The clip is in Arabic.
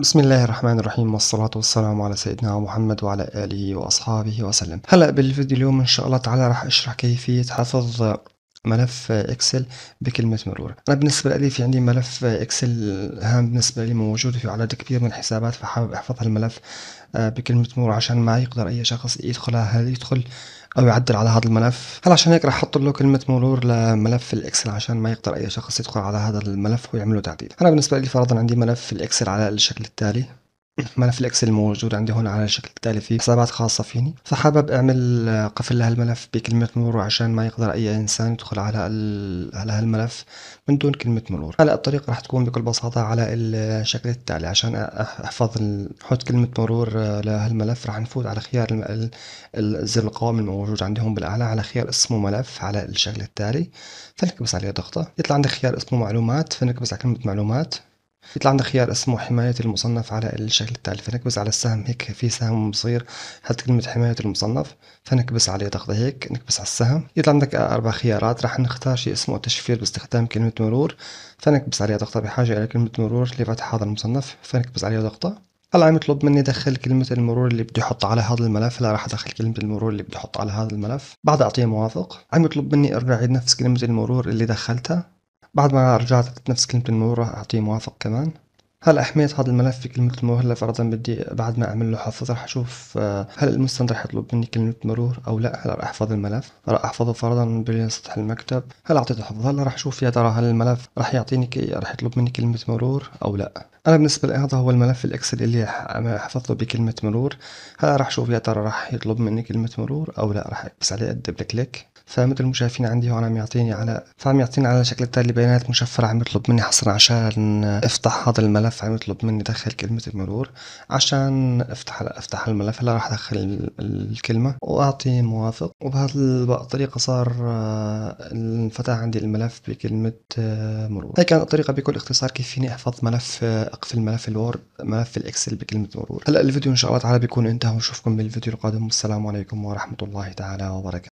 بسم الله الرحمن الرحيم والصلاة والسلام على سيدنا محمد وعلى آله وأصحابه وسلم هلأ بالفيديو اليوم إن شاء الله تعالى رح أشرح كيفية حفظ ملف اكسل بكلمه مرور انا بالنسبه لي في عندي ملف اكسل هام بالنسبه لي موجود في عدد كبير من الحسابات فحابب احفظ هالملف آه، بكلمه مرور عشان ما يقدر اي شخص يدخل هل يدخل او يعدل على هذا الملف هل عشان هيك راح احط له كلمه مرور لملف الاكسل عشان ما يقدر اي شخص يدخل على هذا الملف ويعمل له تعديل انا بالنسبه لي فرضا عندي ملف الاكسل على الشكل التالي ملف الاكسل الموجود عندي هون على شكل تالي في حسابات خاصه فيني فحابب اعمل قفل لهالملف بكلمه مرور عشان ما يقدر اي انسان يدخل على على هالملف من دون كلمه مرور هلا الطريقه راح تكون بكل بساطه على الشكل التالي عشان احفظ احط كلمه مرور آه، لهالملف راح نفوت على خيار الزر القوام الموجود عندي هون بالاعلى على خيار اسمه ملف على الشكل التالي فنكبس عليه ضغطه يطلع عندك خيار اسمه معلومات فنكبس على كلمه معلومات بيطلع عندك خيار اسمه حماية المصنف على الشكل التالي فنكبس على السهم هيك في سهم صغير حط كلمة حماية المصنف فنكبس عليه ضغطة هيك نكبس على السهم يطلع عندك أربع خيارات راح نختار شيء اسمه تشفير باستخدام كلمة مرور فنكبس عليه ضغطة بحاجة إلى كلمة مرور لفتح هذا المصنف فنكبس عليه ضغطة هلا عم يطلب مني ادخل كلمة المرور اللي بدي احطها على هذا الملف، هلا راح ادخل كلمة المرور اللي بدي احطها على هذا الملف، بعد اعطيه موافق، عم يطلب مني ارجع عيد نفس كلمة المرور اللي دخلتها، بعد ما رجعت نفس كلمة المرور راح أعطيه موافق كمان هلا حميت هذا الملف في كلمة المرور هلا فرضا بدي بعد ما اعمل له حفظ راح اشوف آه، هل المستند راح يطلب مني كلمة مرور او لا هلا راح احفظ الملف راح احفظه فرضا بسطح المكتب هلا اعطيته حفظ هلا راح اشوف يا ترى هل الملف راح يعطيني راح يطلب مني كلمة مرور او لا انا بالنسبه لي هذا هو الملف الاكسل اللي حفظته بكلمه مرور هلا راح شوف يا ترى راح يطلب مني كلمه مرور او لا راح اكبس عليه الدبل كليك فمثل ما شايفين عندي هون عم يعطيني على فعم يعطيني على شكل التالي بيانات مشفرة عم يطلب مني حصرا عشان افتح هذا الملف عم يطلب مني دخل كلمة المرور عشان افتح افتح الملف هلا راح ادخل الكلمة واعطي موافق وبهالطريقه الطريقة صار آه، انفتح عندي الملف بكلمة آه، مرور هي كانت الطريقة بكل اختصار كيف فيني احفظ ملف آه، اقفل ملف الوورد ملف الاكسل بكلمه مرور هلا الفيديو ان شاء الله تعالى بيكون انتهى ونشوفكم بالفيديو القادم والسلام عليكم ورحمه الله تعالى وبركاته